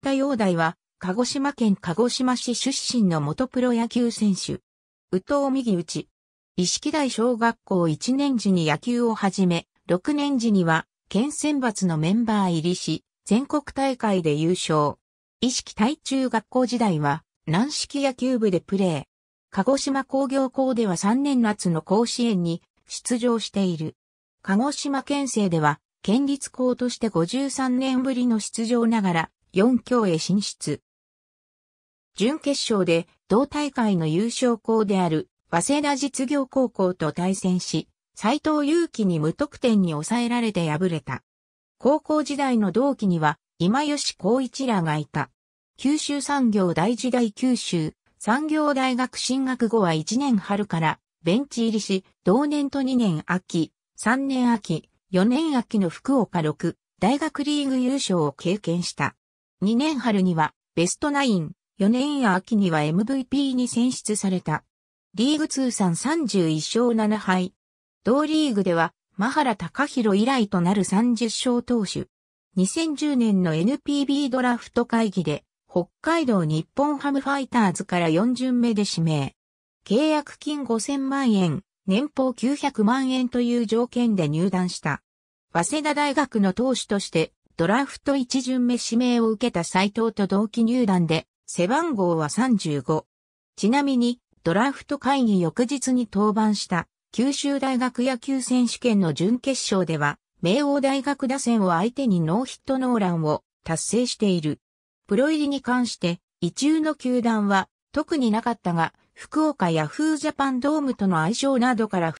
田陽大は、鹿児島県鹿児島市出身の元プロ野球選手。宇藤右内。意識大小学校1年時に野球を始め、6年時には、県選抜のメンバー入りし、全国大会で優勝。意識大中学校時代は、軟式野球部でプレー。鹿児島工業校では3年夏の甲子園に出場している。鹿児島県政では、県立校として53年ぶりの出場ながら、4強へ進出。準決勝で同大会の優勝校である早稲田実業高校と対戦し、斎藤祐樹に無得点に抑えられて敗れた。高校時代の同期には今吉光一らがいた。九州産業大時代九州産業大学進学後は1年春からベンチ入りし、同年と2年秋、3年秋、4年秋の福岡6大学リーグ優勝を経験した。2年春にはベストナイン、4年秋には MVP に選出された。リーグ通算31勝7敗。同リーグでは、マハラタカヒロ以来となる30勝投手。2010年の NPB ドラフト会議で、北海道日本ハムファイターズから4巡目で指名。契約金5000万円、年俸900万円という条件で入団した。早稲田大学の投手としてドラフト1巡目指名を受けた斎藤と同期入団で、背番号は35。ちなみに、ドラフト会議翌日に登板した九州大学野球選手権の準決勝では、明王大学打線を相手にノーヒットノーランを達成している。プロ入りに関して、一中の球団は特になかったが、福岡ヤフージャパンドームとの相性などから、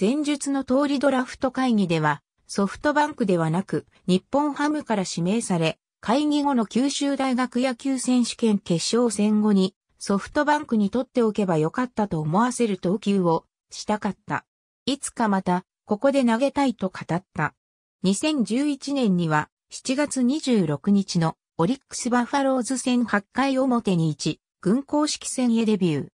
前述の通りドラフト会議では、ソフトバンクではなく、日本ハムから指名され、会議後の九州大学野球選手権決勝戦後に、ソフトバンクにとっておけばよかったと思わせる投球をしたかった。いつかまた、ここで投げたいと語った。2011年には、7月26日のオリックスバファローズ戦8回表に1、軍公式戦へデビュー。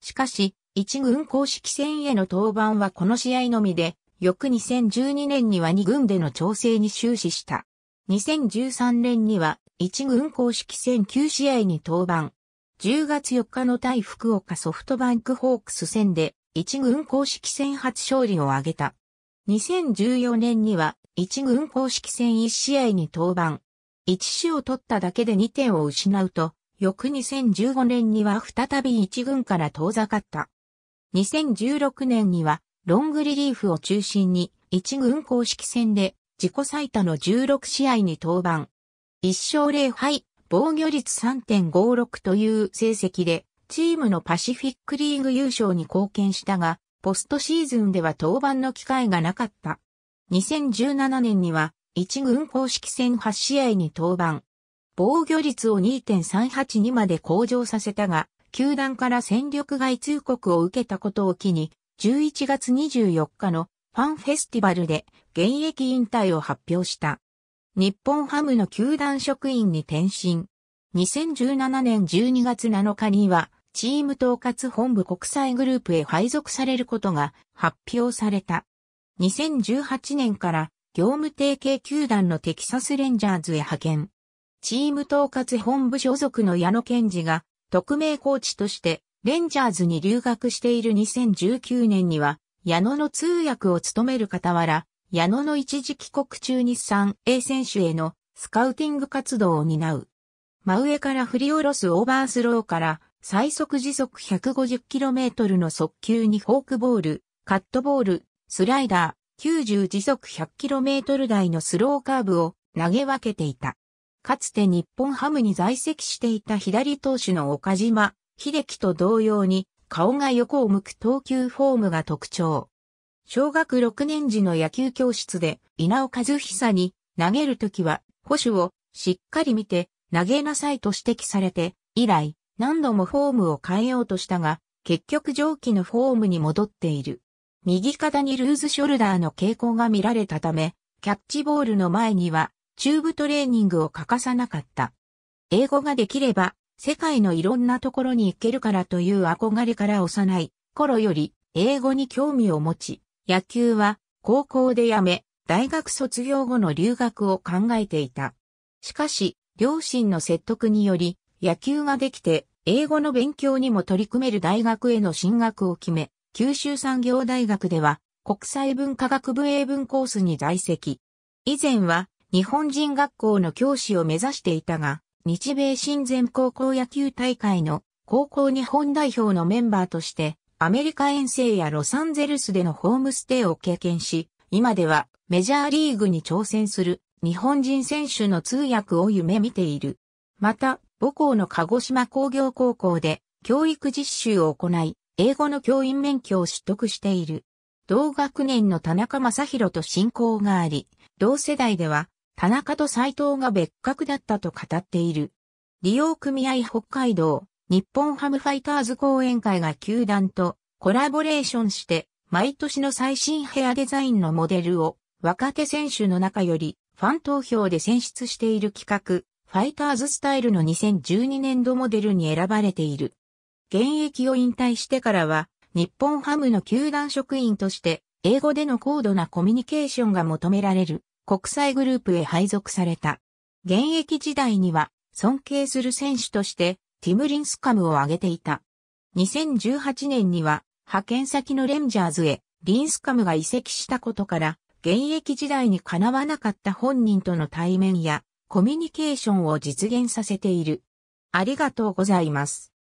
しかし、1軍公式戦への登板はこの試合のみで、翌2012年には2軍での調整に終始した。2013年には1軍公式戦9試合に登板。10月4日の対福岡ソフトバンクホークス戦で1軍公式戦初勝利を挙げた。2014年には1軍公式戦1試合に登板。1試を取っただけで2点を失うと、翌2015年には再び1軍から遠ざかった。2016年にはロングリリーフを中心に、一軍公式戦で自己最多の16試合に登板。1勝0敗、防御率3.56という成績で、チームのパシフィックリーグ優勝に貢献したが、ポストシーズンでは登板の機会がなかった。2017年には、一軍公式戦8試合に登板。防御率を2.382まで向上させたが、球団から戦力外通告を受けたことを機に、11月24日のファンフェスティバルで現役引退を発表した。日本ハムの球団職員に転身。2017年12月7日には、チーム統括本部国際グループへ配属されることが発表された。2018年から業務提携球団のテキサスレンジャーズへ派遣。チーム統括本部所属の矢野健二が特命コーチとしてレンジャーズに留学している2019年には、矢野の通訳を務める傍ら、矢野の一時帰国中日産 A 選手へのスカウティング活動を担う。真上から振り下ろすオーバースローから、最速時速 150km の速球にフォークボール、カットボール、スライダー、90時速 100km 台のスローカーブを投げ分けていた。かつて日本ハムに在籍していた左投手の岡島秀樹と同様に顔が横を向く投球フォームが特徴。小学6年時の野球教室で稲尾和久に投げるときは保守をしっかり見て投げなさいと指摘されて以来何度もフォームを変えようとしたが結局上記のフォームに戻っている。右肩にルーズショルダーの傾向が見られたためキャッチボールの前にはチューブトレーニングを欠かさなかった。英語ができれば世界のいろんなところに行けるからという憧れから幼い頃より英語に興味を持ち、野球は高校でやめ、大学卒業後の留学を考えていた。しかし、両親の説得により、野球ができて、英語の勉強にも取り組める大学への進学を決め、九州産業大学では、国際文化学部英文コースに在籍。以前は、日本人学校の教師を目指していたが、日米親善高校野球大会の高校日本代表のメンバーとして、アメリカ遠征やロサンゼルスでのホームステイを経験し、今ではメジャーリーグに挑戦する日本人選手の通訳を夢見ている。また、母校の鹿児島工業高校で教育実習を行い、英語の教員免許を取得している。同学年の田中正宏と親交があり、同世代では田中と斎藤が別格だったと語っている。利用組合北海道、日本ハムファイターズ講演会が球団とコラボレーションして、毎年の最新ヘアデザインのモデルを若手選手の中よりファン投票で選出している企画、ファイターズスタイルの2012年度モデルに選ばれている。現役を引退してからは、日本ハムの球団職員として、英語での高度なコミュニケーションが求められる国際グループへ配属された。現役時代には尊敬する選手としてティム・リンスカムを挙げていた。2018年には派遣先のレンジャーズへリンスカムが移籍したことから現役時代にかなわなかった本人との対面やコミュニケーションを実現させている。ありがとうございます。